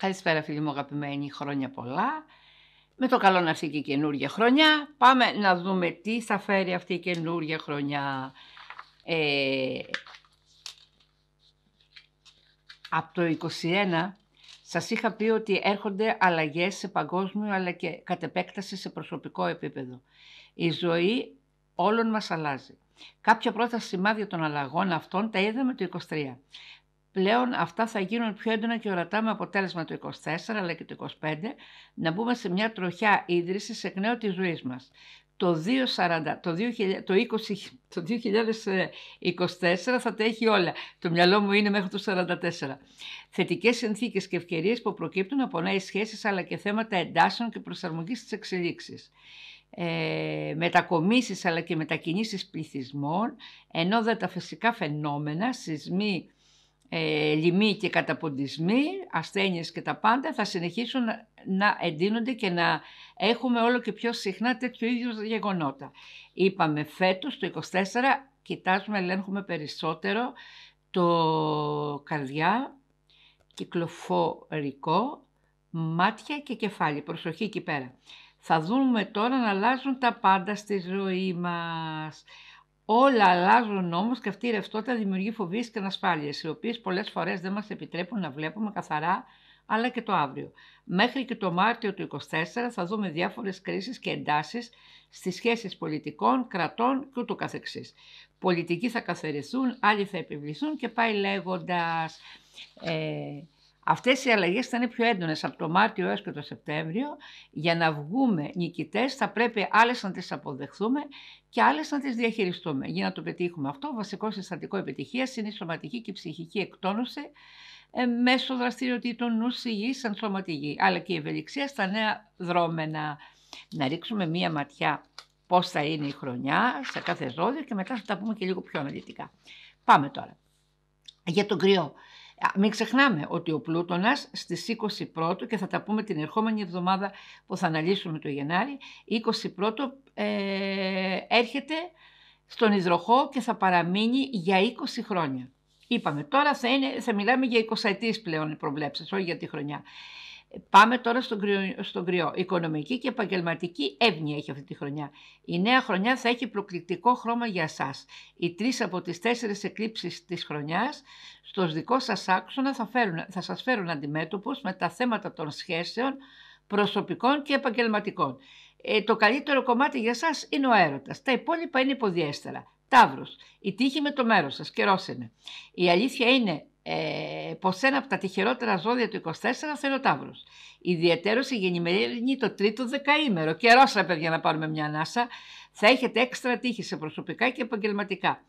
Καλησπέρα φίλοι μου αγαπημένοι, χρόνια πολλά. Με το καλό να έρθει και η καινούργια χρονιά. Πάμε να δούμε τι θα φέρει αυτή η καινούργια χρονιά. Ε, από το 21 σας είχα πει ότι έρχονται αλλαγές σε παγκόσμιο αλλά και κατ' επέκταση σε προσωπικό επίπεδο. Η ζωή όλων μας αλλάζει. Κάποια πρώτα σημάδια των αλλαγών αυτών τα είδαμε το 23. Πλέον αυτά θα γίνουν πιο έντονα και ορατά με αποτέλεσμα το 24 αλλά και το 25 να μπούμε σε μια τροχιά ίδρυσης εκ νέου της ζωής μας. Το, το, το, 2024 θα τα έχει όλα. Το μυαλό μου είναι μέχρι το 44. Θετικές συνθήκες και ευκαιρίες που προκύπτουν από νέες σχέσεις αλλά και θέματα εντάσσεων και προσαρμογής στις εξελίξεις ε, μετακομίσεις αλλά και μετακινήσεις πληθυσμών, ενώ τα φυσικά φαινόμενα, σεισμοί, ε, και καταποντισμοί, ασθένειες και τα πάντα θα συνεχίσουν να εντείνονται και να έχουμε όλο και πιο συχνά τέτοιου ίδιο γεγονότα. Είπαμε φέτος το 24 κοιτάζουμε, ελέγχουμε περισσότερο το καρδιά, κυκλοφορικό, μάτια και κεφάλι. Προσοχή εκεί πέρα. Θα δούμε τώρα να αλλάζουν τα πάντα στη ζωή μας. Όλα αλλάζουν όμως και αυτή η ρευστότητα δημιουργεί φοβίες και ανασφάλειες, οι οποίες πολλές φορές δεν μας επιτρέπουν να βλέπουμε καθαρά αλλά και το αύριο. Μέχρι και το Μάρτιο του 24 θα δούμε διάφορες κρίσεις και εντάσεις στις σχέσεις πολιτικών, κρατών και ούτω καθεξής. Πολιτικοί θα καθαριστούν, άλλοι θα επιβληθούν και πάει λέγοντας... Ε, Αυτές οι αλλαγές θα είναι πιο έντονες από το Μάρτιο έως και το Σεπτέμβριο. Για να βγούμε νικητές, θα πρέπει άλλες να τις αποδεχθούμε και άλλες να τις διαχειριστούμε. Για να το πετύχουμε αυτό, βασικός συστατικό επιτυχίας είναι η σωματική και η ψυχική εκτόνωση ε, μέσω δραστηριοτήτων νου υγιή σαν σωματική, αλλά και η ευελιξία στα νέα δρόμενα. Να ρίξουμε μία ματιά Πώς θα είναι η χρονιά σε κάθε ζώδιο και μετά θα τα πούμε και λίγο πιο αναλυτικά. Πάμε τώρα. Για τον κρυό. Μην ξεχνάμε ότι ο Πλούτονας στις 21 και θα τα πούμε την ερχόμενη εβδομάδα που θα αναλύσουμε το Γενάρη, 21 ε, έρχεται στον υδροχό και θα παραμείνει για 20 χρόνια. Είπαμε τώρα θα, είναι, θα μιλάμε για 20 ετής πλέον προβλέψεις, όχι για τη χρονιά. Πάμε τώρα στον κρυό, στον κρυό. Οικονομική και επαγγελματική εύνοια έχει αυτή τη χρονιά. Η νέα χρονιά θα έχει προκλητικό χρώμα για εσάς. Οι τρεις από τις τέσσερις εκλήψεις της χρονιάς, στο δικό σας άξονα θα, φέρουν, θα σας φέρουν αντιμέτωπους με τα θέματα των σχέσεων προσωπικών και επαγγελματικών. Ε, το καλύτερο κομμάτι για εσάς είναι ο έρωτας. Τα υπόλοιπα είναι υποδιέστερα. Ταύρος, η τύχη με το μέρος σας, Καιρός είναι. Η αλήθεια είναι ε, πως ένα από τα τυχερότερα ζώδια του 24 θέλει είναι ο Ταύρος. Ιδιαίτερος η γεννημένη το τρίτο δεκαήμερο. Καιρός ρε παιδιά να πάρουμε μια ανάσα. Θα έχετε έξτρα τύχη σε προσωπικά και επαγγελματικά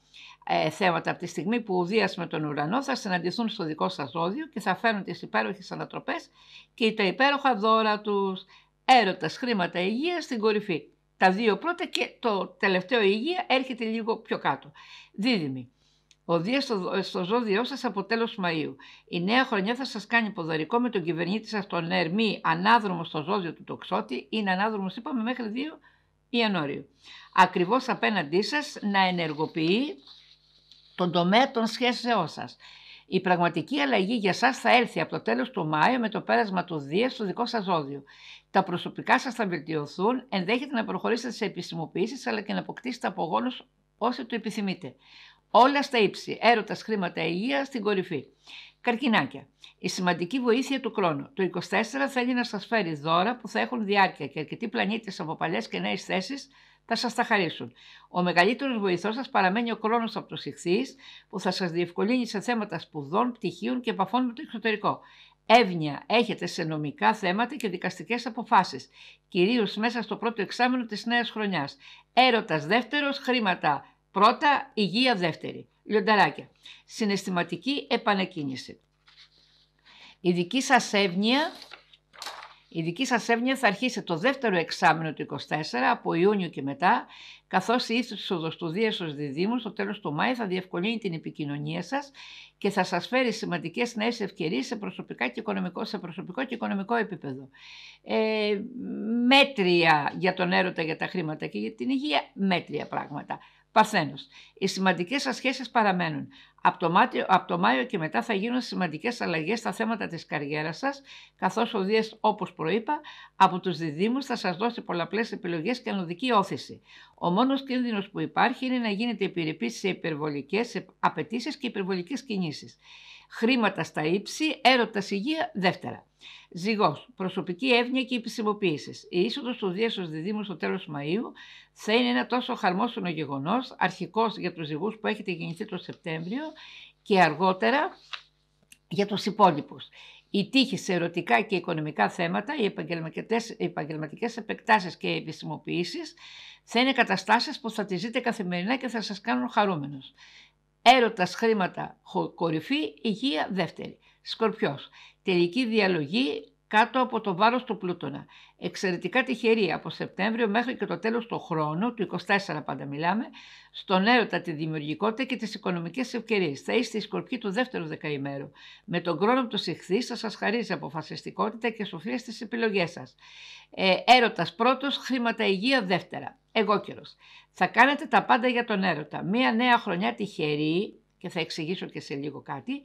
ε, θέματα από τη στιγμή που ο Δίας με τον ουρανό θα συναντηθούν στο δικό σας ζώδιο και θα φέρουν τις υπέροχες ανατροπές και τα υπέροχα δώρα τους, έρωτας, χρήματα, υγεία στην κορυφή. Τα δύο πρώτα και το τελευταίο υγεία έρχεται λίγο πιο κάτω. Δίδυμη. Ο Δίας στο, ζώδιό σας από τέλος Μαΐου. Η νέα χρονιά θα σας κάνει ποδαρικό με τον κυβερνήτη σας, τον Ερμή, ανάδρομο στο ζώδιο του τοξότη. Είναι ανάδρομος, είπαμε, μέχρι 2 Ιανουαρίου. Ακριβώς απέναντί σας να ενεργοποιεί τον τομέα των σχέσεών σας. Η πραγματική αλλαγή για σας θα έλθει από το τέλος του Μάιο με το πέρασμα του Δία στο δικό σας ζώδιο. Τα προσωπικά σας θα βελτιωθούν, ενδέχεται να προχωρήσετε σε επισημοποιήσεις αλλά και να αποκτήσετε απογόνους όσοι το επιθυμείτε. Όλα στα ύψη. Έρωτας, χρήματα, υγείας στην κορυφή. Καρκινάκια. Η σημαντική βοήθεια του χρόνου. Το 24 θέλει να σας φέρει δώρα που θα έχουν διάρκεια και αρκετοί πλανήτες από παλιές και νέες θέσεις θα σας τα χαρίσουν. Ο μεγαλύτερος βοηθός σας παραμένει ο χρόνο από το συχθεί που θα σας διευκολύνει σε θέματα σπουδών, πτυχίων και επαφών με το εξωτερικό. Εύνοια έχετε σε νομικά θέματα και δικαστικές αποφάσεις, κυρίως μέσα στο πρώτο εξάμεινο της νέας χρονιάς. Έρωτας δεύτερος, χρήματα Πρώτα, υγεία δεύτερη. Λιονταράκια. Συναισθηματική επανεκκίνηση. Η δική σας εύνοια, η δική σας θα αρχίσει το δεύτερο εξάμεινο του 24 από Ιούνιο και μετά, καθώς η είσοδος του ως Διδήμου στο τέλος του Μάη θα διευκολύνει την επικοινωνία σας και θα σας φέρει σημαντικές νέες ευκαιρίες σε, προσωπικά και οικονομικό, σε προσωπικό και οικονομικό επίπεδο. Ε, μέτρια για τον έρωτα, για τα χρήματα και για την υγεία, μέτρια πράγματα. Παρθένος. Οι σημαντικές σα σχέσει παραμένουν. Από το, Μάιο και μετά θα γίνουν σημαντικές αλλαγές στα θέματα της καριέρας σας, καθώς ο Δίας, όπως προείπα, από τους διδήμου θα σας δώσει πολλαπλές επιλογές και ανωδική όθηση. Ο μόνος κίνδυνος που υπάρχει είναι να γίνετε επιρρεπή σε υπερβολικές απαιτήσεις και υπερβολικές κινήσεις. Χρήματα στα ύψη, έρωτας υγεία δεύτερα. Ζυγός. Προσωπική εύνοια και επισημοποίησης. Η είσοδος του Δία Διδήμου στο τέλος Μαου θα είναι ένα τόσο χαρμόσυνο γεγονός, αρχικός για τους ζυγούς που έχετε γεννηθεί το Σεπτέμβριο και αργότερα για τους υπόλοιπους. Η τύχη σε ερωτικά και οικονομικά θέματα, οι επαγγελματικές επεκτάσεις και οι επισημοποιήσεις θα είναι καταστάσεις που θα τη ζείτε καθημερινά και θα σας κάνουν χαρούμενο. Έρωτας, χρήματα, κορυφή, υγεία δεύτερη. Σκορπιός. Τελική διαλογή κάτω από το βάρος του Πλούτονα. Εξαιρετικά τυχερή από Σεπτέμβριο μέχρι και το τέλος του χρόνου, του 24 πάντα μιλάμε, στον έρωτα τη δημιουργικότητα και τις οικονομικές ευκαιρίες. Θα είστε η σκορπή του δεύτερου δεκαημέρου. Με τον χρόνο του συχθεί, θα σας χαρίζει αποφασιστικότητα και σοφία στις επιλογές σας. Ε, έρωτας πρώτος, χρήματα υγεία δεύτερα. Εγώ καιρος. Θα κάνετε τα πάντα για τον έρωτα. Μία νέα χρονιά τυχερή, και θα εξηγήσω και σε λίγο κάτι,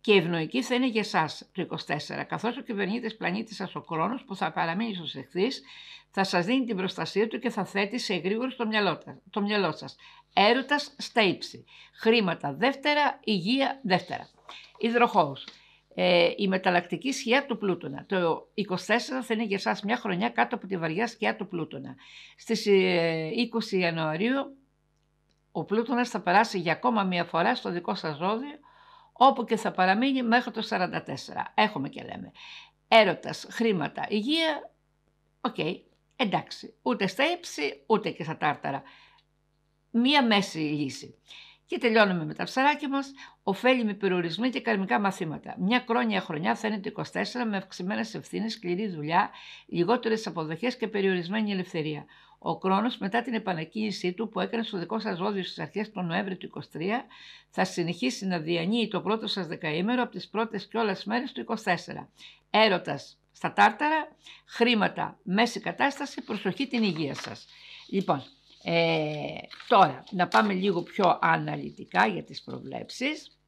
και ευνοϊκή θα είναι για εσάς το 24, καθώς ο κυβερνήτης πλανήτης σας ο χρόνο που θα παραμείνει στου εχθεί θα σας δίνει την προστασία του και θα θέτει σε γρήγορο το μυαλό, το μυαλό σας. Έρωτας στα ύψη. Χρήματα δεύτερα, υγεία δεύτερα. Υδροχό. Ε, η μεταλλακτική σκιά του Πλούτονα. Το 24 θα είναι για εσάς μια χρονιά κάτω από τη βαριά σκιά του Πλούτονα. Στις 20 ε, Ιανουαρίου ο Πλούτονας θα περάσει για ακόμα μία φορά στο δικό σας ζώδιο όπου και θα παραμείνει μέχρι το 44. Έχουμε και λέμε έρωτας, χρήματα, υγεία, οκ, εντάξει, ούτε στα ύψη, ούτε και στα τάρταρα. Μία μέση λύση. Και τελειώνουμε με τα ψαράκια μας. με περιορισμοί και καρμικά μαθήματα. Μια χρόνια χρονιά θα είναι το 24 με αυξημένες ευθύνες, σκληρή δουλειά, λιγότερες αποδοχές και περιορισμένη ελευθερία. Ο Κρόνος μετά την επανακίνησή του που έκανε στο δικό σας ζώδιο στις αρχές του Νοέμβρη του 23 θα συνεχίσει να διανύει το πρώτο σας δεκαήμερο από τις πρώτες κιόλας μέρες του 24. Έρωτας στα τάρταρα, χρήματα, μέση κατάσταση, προσοχή την υγεία σας. Λοιπόν, ε, τώρα να πάμε λίγο πιο αναλυτικά για τις προβλέψεις.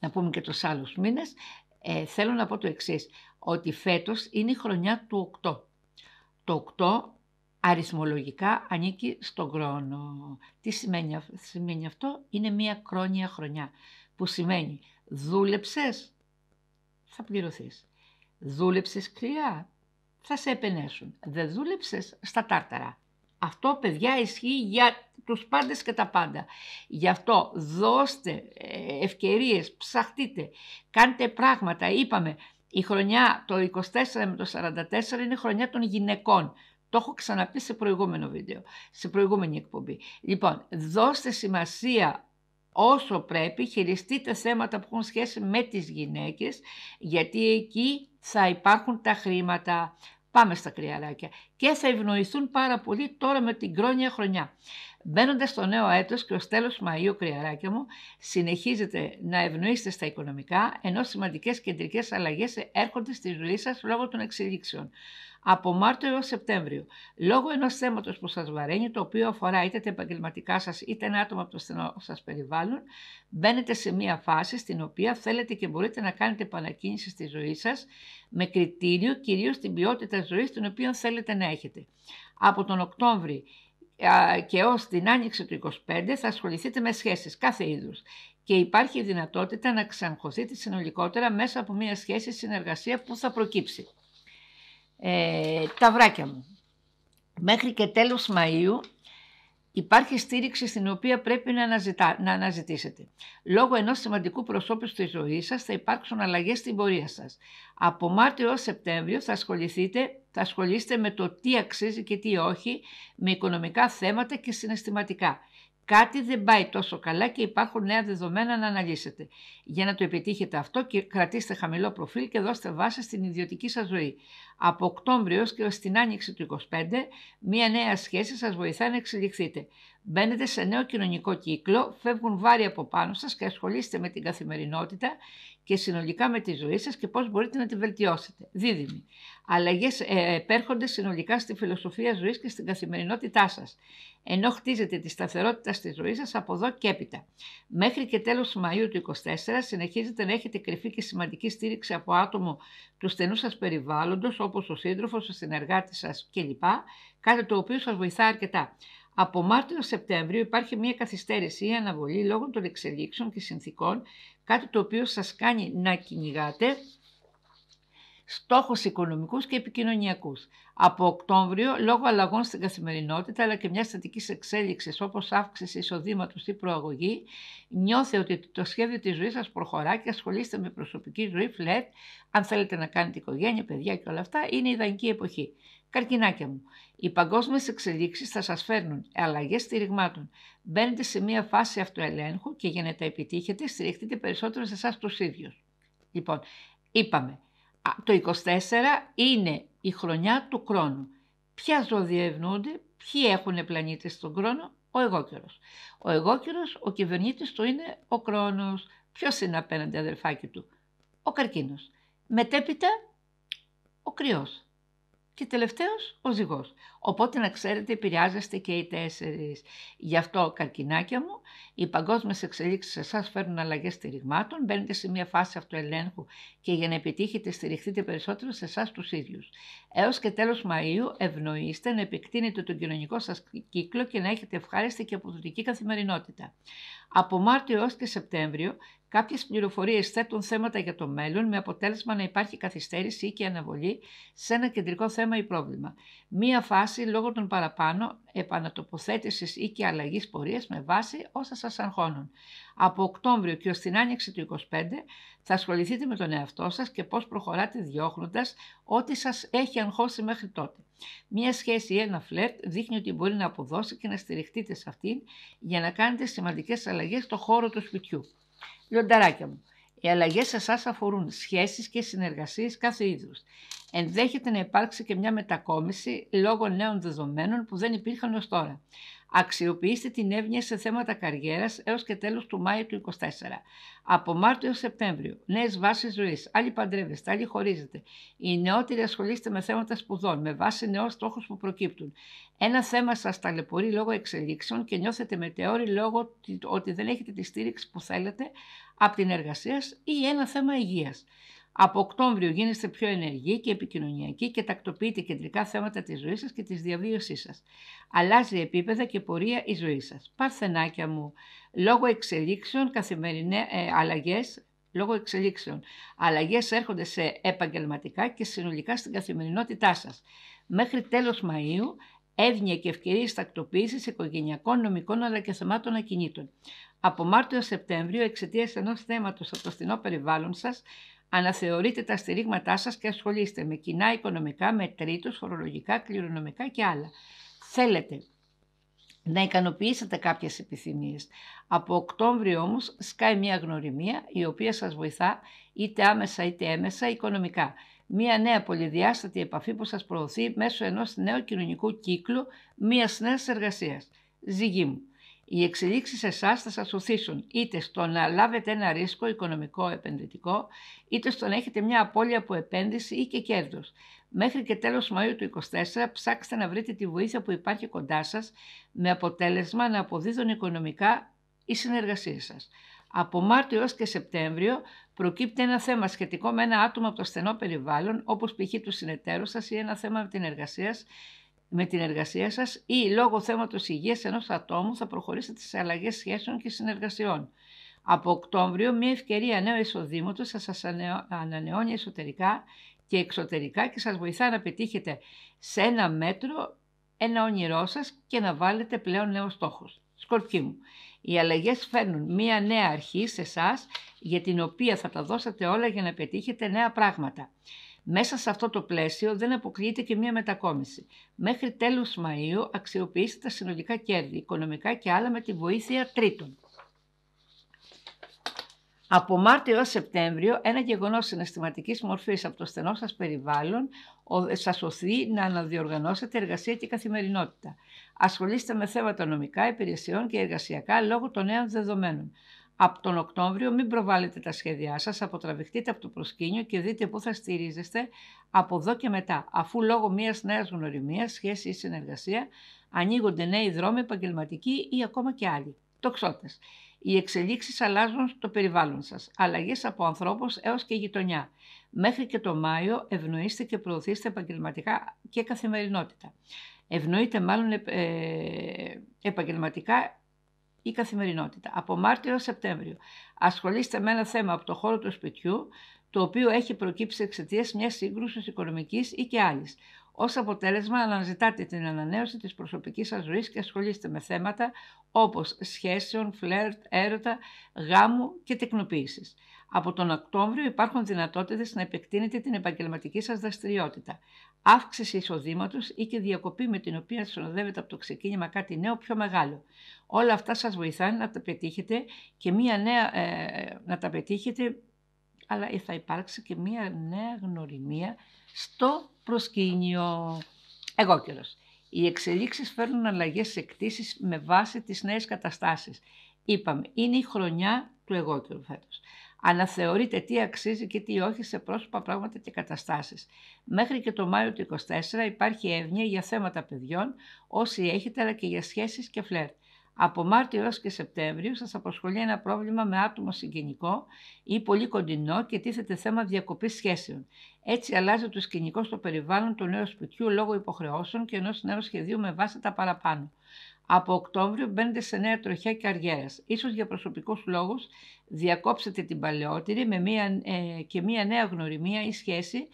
Να πούμε και τους άλλους μήνες. Ε, θέλω να πω το εξής, ότι φέτος είναι η χρονιά του 8. Το 8 αριθμολογικά ανήκει στον χρόνο. Τι σημαίνει, σημαίνει αυτό, είναι μία χρόνια χρονιά που σημαίνει δούλεψες, θα πληρωθείς. Δούλεψες κλειά, θα σε επενέσουν. Δεν δούλεψες, στα τάρταρα. Αυτό, παιδιά, ισχύει για τους πάντες και τα πάντα. Γι' αυτό δώστε ε, ευκαιρίες, ψαχτείτε, κάντε πράγματα. Είπαμε, η χρονιά το 24 με το 44 είναι χρονιά των γυναικών. Το έχω ξαναπεί σε προηγούμενο βίντεο, σε προηγούμενη εκπομπή. Λοιπόν, δώστε σημασία όσο πρέπει, χειριστείτε θέματα που έχουν σχέση με τις γυναίκες, γιατί εκεί θα υπάρχουν τα χρήματα. Πάμε στα κρυαράκια και θα ευνοηθούν πάρα πολύ τώρα με την κρόνια χρονιά. Μπαίνοντας στο νέο έτος και ω τέλο Μαου, κρυαράκια μου, συνεχίζετε να ευνοείστε στα οικονομικά, ενώ σημαντικές κεντρικές αλλαγές έρχονται στη ζωή σας λόγω των εξελίξεων. Από Μάρτιο έως Σεπτέμβριο, λόγω ενός θέματος που σας βαραίνει, το οποίο αφορά είτε τα επαγγελματικά σας είτε ένα άτομο από το στενό σας περιβάλλον, μπαίνετε σε μία φάση στην οποία θέλετε και μπορείτε να κάνετε επανακίνηση στη ζωή σας με κριτήριο κυρίως την ποιότητα ζωής την οποία θέλετε να έχετε. Από τον Οκτώβριο και ως την άνοιξη του 25 θα ασχοληθείτε με σχέσεις κάθε είδους και υπάρχει η δυνατότητα να ξανχωθείτε συνολικότερα μέσα από μια σχέση συνεργασία που θα προκύψει. Ε, τα βράκια μου. Μέχρι και τέλος Μαΐου Υπάρχει στήριξη στην οποία πρέπει να, να αναζητήσετε. Λόγω ενός σημαντικού προσώπου στη ζωή σας θα υπάρξουν αλλαγές στην πορεία σας. Από Μάρτιο έως Σεπτέμβριο θα ασχοληθείτε θα ασχολείστε με το τι αξίζει και τι όχι, με οικονομικά θέματα και συναισθηματικά κάτι δεν πάει τόσο καλά και υπάρχουν νέα δεδομένα να αναλύσετε. Για να το επιτύχετε αυτό, κρατήστε χαμηλό προφίλ και δώστε βάση στην ιδιωτική σας ζωή. Από Οκτώβριο έως και ως την άνοιξη του 25, μία νέα σχέση σας βοηθά να εξελιχθείτε. Μπαίνετε σε νέο κοινωνικό κύκλο, φεύγουν βάρη από πάνω σας και ασχολείστε με την καθημερινότητα και συνολικά με τη ζωή σας και πώς μπορείτε να τη βελτιώσετε. Δίδυμοι. Αλλαγές ε, επέρχονται συνολικά στη φιλοσοφία ζωής και στην καθημερινότητά σας, ενώ χτίζετε τη σταθερότητα στη ζωή σας από εδώ και έπειτα. Μέχρι και τέλος Μαΐου του 24 συνεχίζετε να έχετε κρυφή και σημαντική στήριξη από άτομο του στενού σας περιβάλλοντος, όπως ο σύντροφος, ο συνεργάτης σας κλπ, κάτι το οποίο σας βοηθά αρκετά. Από Μάρτιο Σεπτέμβριο υπάρχει μια καθυστέρηση ή αναβολή λόγω των εξελίξεων και συνθήκων, κάτι το οποίο σας κάνει να κυνηγάτε στόχους οικονομικούς και επικοινωνιακούς. Από Οκτώβριο, λόγω αλλαγών στην καθημερινότητα αλλά και μιας στατική εξέλιξης όπως αύξηση εισοδήματος ή προαγωγή, νιώθετε ότι το σχέδιο της ζωής σας προχωρά και ασχολείστε με προσωπική ζωή, φλετ. Αν θέλετε να κάνετε οικογένεια, παιδιά και όλα αυτά, είναι ιδανική εποχή. Καρκινάκια μου, οι παγκόσμιες εξελίξεις θα σας φέρνουν αλλαγές στηριγμάτων. Μπαίνετε σε μία φάση αυτοελέγχου και για να τα επιτύχετε στηριχτείτε περισσότερο σε εσάς τους ίδιους. Λοιπόν, είπαμε, το 24 είναι η χρονιά του χρόνου. Ποια ζώδια ποιοι έχουν πλανήτες στον χρόνο, ο εγώκερος. Ο εγώκερος, ο κυβερνήτης του είναι ο χρόνος. Ποιος είναι απέναντι αδερφάκι του, ο καρκίνος. Μετέπειτα, ο κρυός και τελευταίος ο ζυγός. Οπότε να ξέρετε επηρεάζεστε και οι τέσσερις. Γι' αυτό καρκινάκια μου, οι παγκόσμιες εξελίξεις σε εσάς φέρνουν αλλαγές στηριγμάτων, μπαίνετε σε μια φάση αυτοελέγχου και για να επιτύχετε στηριχτείτε περισσότερο σε εσάς τους ίδιους. Έως και τέλος Μαΐου ευνοείστε να επεκτείνετε τον κοινωνικό σας κύκλο και να έχετε ευχάριστη και αποδοτική καθημερινότητα. Από Μάρτιο έως και Σεπτέμβριο Κάποιες πληροφορίες θέτουν θέματα για το μέλλον με αποτέλεσμα να υπάρχει καθυστέρηση ή και αναβολή σε ένα κεντρικό θέμα ή πρόβλημα. Μία φάση λόγω των παραπάνω επανατοποθέτησης ή και αλλαγής πορείας με βάση όσα σας αγχώνουν. Από Οκτώβριο και ως την άνοιξη του 25 θα ασχοληθείτε με τον εαυτό σας και πώς προχωράτε διώχνοντας ό,τι σας έχει αγχώσει μέχρι τότε. Μία σχέση ή ένα φλερτ δείχνει ότι μπορεί να αποδώσει και να στηριχτείτε σε αυτήν για να κάνετε σημαντικές αλλαγές στο χώρο του σπιτιού. Λιονταράκια μου, οι αλλαγές σε εσάς αφορούν σχέσεις και συνεργασίες κάθε είδους. Ενδέχεται να υπάρξει και μια μετακόμιση λόγω νέων δεδομένων που δεν υπήρχαν ως τώρα. Αξιοποιήστε την εύνοια σε θέματα καριέρας έως και τέλος του Μάη του 24. Από Μάρτιο έως Σεπτέμβριο, νέες βάσεις ζωής. Άλλοι παντρεύεστε, άλλοι χωρίζετε. Οι νεότεροι ασχολείστε με θέματα σπουδών, με βάση νέου στόχους που προκύπτουν. Ένα θέμα σας ταλαιπωρεί λόγω εξελίξεων και νιώθετε μετεώρη λόγω ότι δεν έχετε τη στήριξη που θέλετε από την εργασία ή ένα θέμα υγείας. Από Οκτώβριο γίνεστε πιο ενεργοί και επικοινωνιακοί και τακτοποιείτε κεντρικά θέματα της ζωής σας και της διαβίωσής σας. Αλλάζει επίπεδα και πορεία η ζωή σας. Παρθενάκια μου, λόγω εξελίξεων, καθημερινέ ε, αλλαγές, λόγω έρχονται σε επαγγελματικά και συνολικά στην καθημερινότητά σας. Μέχρι τέλος Μαου εύνοια και ευκαιρίες τακτοποίηση οικογενειακών, νομικών αλλά και θεμάτων ακινήτων. Από Μάρτιο-Σεπτέμβριο, εξαιτίας ενός θέματος από το στενό περιβάλλον σας, Αναθεωρείτε τα στηρίγματά σας και ασχολείστε με κοινά οικονομικά, με τρίτους, φορολογικά, κληρονομικά και άλλα. Θέλετε να ικανοποιήσετε κάποιες επιθυμίες. Από Οκτώβριο όμως σκάει μια γνωριμία η οποία σας βοηθά είτε άμεσα είτε έμεσα οικονομικά. Μια νέα πολυδιάστατη επαφή που σας προωθεί μέσω ενός νέου κοινωνικού κύκλου μιας νέας εργασίας. Ζυγή μου, οι εξελίξεις σε εσάς θα σας οθήσουν είτε στο να λάβετε ένα ρίσκο οικονομικό επενδυτικό, είτε στο να έχετε μια απώλεια από επένδυση ή και κέρδος. Μέχρι και τέλος Μαΐου του 2024, ψάξτε να βρείτε τη βοήθεια που υπάρχει κοντά σας με αποτέλεσμα να αποδίδουν οικονομικά η συνεργασία σας. Από Μάρτιο έως και Σεπτέμβριο προκύπτει ένα θέμα σχετικό με ένα άτομο από το στενό περιβάλλον όπως π.χ. τους συνεταίρους σας ή ένα θέμα με την εργασία με την εργασία σας ή λόγω θέματος υγείας ενός ατόμου θα προχωρήσετε σε αλλαγές σχέσεων και συνεργασιών. Από Οκτώβριο, μια ευκαιρία νέου εισοδήματος θα σας ανανεώνει εσωτερικά και εξωτερικά και σας βοηθά να πετύχετε σε ένα μέτρο ένα όνειρό σας και να βάλετε πλέον νέο στόχο. Σκορπί μου, οι αλλαγές φέρνουν μια νέα αρχή σε εσάς για την οποία θα τα δώσετε όλα για να πετύχετε νέα πράγματα. Μέσα σε αυτό το πλαίσιο δεν αποκλείεται και μία μετακόμιση. Μέχρι τέλους Μαΐου αξιοποιήστε τα συνολικά κέρδη, οικονομικά και άλλα με τη βοήθεια τρίτων. Από Μάρτιο έως Σεπτέμβριο, ένα γεγονός συναισθηματικής μορφής από το στενό σας περιβάλλον σας σωθεί να αναδιοργανώσετε εργασία και καθημερινότητα. Ασχολείστε με θέματα νομικά, υπηρεσιών και εργασιακά λόγω των νέων δεδομένων. Από τον Οκτώβριο μην προβάλλετε τα σχέδιά σας, αποτραβηχτείτε από το προσκήνιο και δείτε πού θα στηρίζεστε από εδώ και μετά, αφού λόγω μιας νέας γνωριμίας, σχέση ή συνεργασία ανοίγονται νέοι δρόμοι επαγγελματικοί ή ακόμα και άλλοι. Τοξότες. Οι εξελίξεις αλλάζουν στο περιβάλλον σας, αλλαγές από ανθρώπους έως και γειτονιά. Μέχρι και το Μάιο ευνοήστε και προωθήστε επαγγελματικά και καθημερινότητα. Ευνοείτε μάλλον ε, ε, επαγγελματικά η καθημερινότητα. Από Μάρτιο έως Σεπτέμβριο. Ασχολείστε με ένα θέμα από το χώρο του σπιτιού, το οποίο έχει προκύψει εξαιτίας μιας σύγκρουσης οικονομικής ή και άλλης. Ως αποτέλεσμα, αναζητάτε την ανανέωση της προσωπικής σας ζωής και ασχολείστε με θέματα όπως σχέσεων, φλερτ, έρωτα, γάμου και τεκνοποίησης. Από τον Οκτώβριο υπάρχουν δυνατότητες να επεκτείνετε την επαγγελματική σας δραστηριότητα αύξηση εισοδήματος ή και διακοπή με την οποία συνοδεύεται από το ξεκίνημα κάτι νέο πιο μεγάλο. Όλα αυτά σας βοηθάνε να τα πετύχετε και μία νέα, ε, να τα πετύχετε, αλλά ε, θα υπάρξει και μία νέα γνωριμία στο προσκήνιο. Εγώ καιρός. Οι εξελίξεις φέρνουν αλλαγές σε κτίσεις με βάση τις νέες καταστάσεις. Είπαμε, είναι η χρονιά του εγώ καιρού φέτος. Αναθεωρείτε τι αξίζει και τι όχι σε πρόσωπα, πράγματα και καταστάσεις. Μέχρι και το Μάιο του 24 υπάρχει εύνοια για θέματα παιδιών, όσοι έχετε, αλλά και για σχέσεις και φλερτ. Από Μάρτιο έως και Σεπτέμβριο σας απασχολεί ένα πρόβλημα με άτομο συγγενικό ή πολύ κοντινό και τίθεται θέμα διακοπής σχέσεων. Έτσι αλλάζει το σκηνικό στο περιβάλλον του νέου σπιτιού λόγω υποχρεώσεων και ενός νέου σχεδίου με βάση τα παραπάνω. Από Οκτώβριο μπαίνετε σε νέα τροχιά καριέρας. Ίσως για προσωπικούς λόγους, διακόψετε την παλαιότερη με μία, ε, και μία νέα γνωριμία ή σχέση.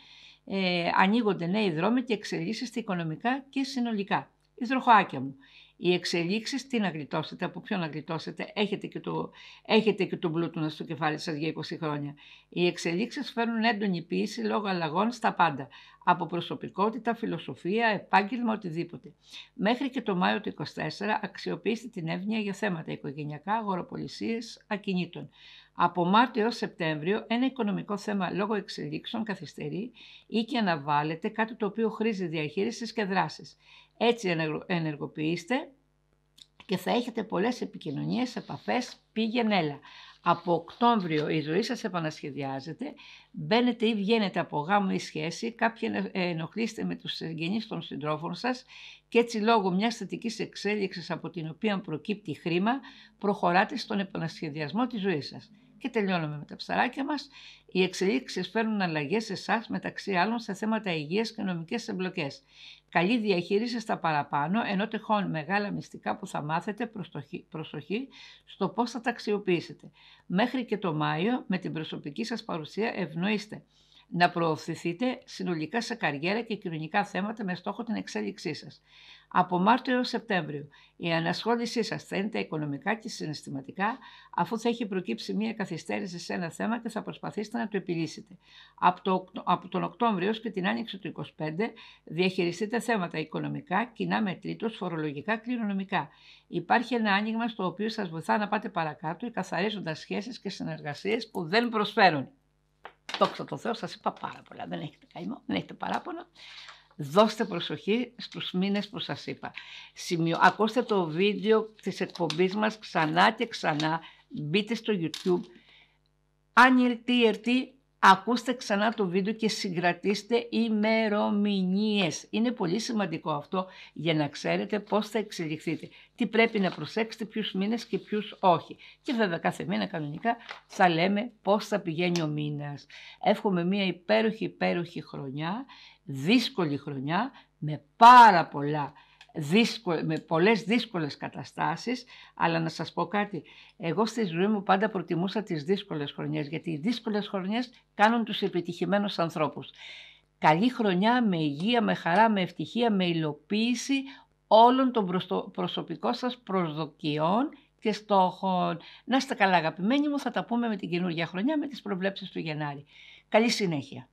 Ε, ανοίγονται νέοι δρόμοι και εξελίσσεστε οικονομικά και συνολικά. Ιδροχωάκια μου οι εξελίξεις τι να γλιτώσετε, από ποιον να γλιτώσετε, έχετε και, το, έχετε και τον πλούτονα στο κεφάλι σας για 20 χρόνια. Οι εξελίξεις φέρνουν έντονη ποιήση λόγω αλλαγών στα πάντα, από προσωπικότητα, φιλοσοφία, επάγγελμα, οτιδήποτε. Μέχρι και το Μάιο του 24 αξιοποιήστε την εύνοια για θέματα οικογενειακά, αγοροπολισίες, ακινήτων. Από Μάρτιο έως Σεπτέμβριο ένα οικονομικό θέμα λόγω εξελίξεων καθυστερεί ή και αναβάλλεται κάτι το οποίο χρήζει διαχείρισης και δράσης. Έτσι ενεργοποιήστε και θα έχετε πολλές επικοινωνίες, επαφές, πήγαινε έλα. Από Οκτώβριο η ζωή σας επανασχεδιάζεται, μπαίνετε ή βγαίνετε από γάμο ή σχέση, κάποιοι ενοχλείστε με τους συγγενείς των συντρόφων σας και έτσι λόγω μιας θετικής εξέλιξης από την οποία προκύπτει χρήμα, προχωράτε στον επανασχεδιασμό της ζωής σας. Και τελειώνουμε με τα ψαράκια μας. Οι εξελίξεις φέρνουν αλλαγές σε εσάς, μεταξύ άλλων σε θέματα υγείας και νομικές εμπλοκές. Καλή διαχείριση στα παραπάνω, ενώ τυχόν μεγάλα μυστικά που θα μάθετε, προσοχή, προσοχή στο πώς θα τα αξιοποιήσετε. Μέχρι και το Μάιο, με την προσωπική σας παρουσία, ευνοείστε να προωθηθείτε συνολικά σε καριέρα και κοινωνικά θέματα με στόχο την εξέλιξή σας. Από Μάρτιο έως Σεπτέμβριο, η ανασχόλησή σας θα είναι τα οικονομικά και συναισθηματικά, αφού θα έχει προκύψει μία καθυστέρηση σε ένα θέμα και θα προσπαθήσετε να το επιλύσετε. Από, από τον Οκτώβριο έως και την Άνοιξη του 25 διαχειριστείτε θέματα οικονομικά, κοινά με τρίτος, φορολογικά, κληρονομικά. Υπάρχει ένα άνοιγμα στο οποίο σας βοηθά να πάτε παρακάτω, καθαρίζοντας σχέσεις και συνεργασίες που δεν προσφέρουν. Δόξα τω Θεώ, σας είπα πάρα πολλά. Δεν έχετε καημό, δεν έχετε παράπονα. Δώστε προσοχή στους μήνες που σας είπα. Σημειώ... Ακούστε το βίντεο της εκπομπής μας ξανά και ξανά. Μπείτε στο YouTube. Αν Ακούστε ξανά το βίντεο και συγκρατήστε ημερομηνίες. Είναι πολύ σημαντικό αυτό για να ξέρετε πώς θα εξελιχθείτε. Τι πρέπει να προσέξετε, ποιους μήνες και ποιους όχι. Και βέβαια κάθε μήνα κανονικά θα λέμε πώς θα πηγαίνει ο μήνας. Εύχομαι μια υπέροχη υπέροχη χρονιά, δύσκολη χρονιά με πάρα πολλά δύσκολες, με πολλές δύσκολες καταστάσεις, αλλά να σας πω κάτι, εγώ στη ζωή μου πάντα προτιμούσα τις δύσκολες χρονιές, γιατί οι δύσκολες χρονιές κάνουν τους επιτυχημένους ανθρώπους. Καλή χρονιά με υγεία, με χαρά, με ευτυχία, με υλοποίηση όλων των προσωπικών σας προσδοκιών και στόχων. Να είστε καλά αγαπημένοι μου, θα τα πούμε με την καινούργια χρονιά με τις προβλέψεις του Γενάρη. Καλή συνέχεια.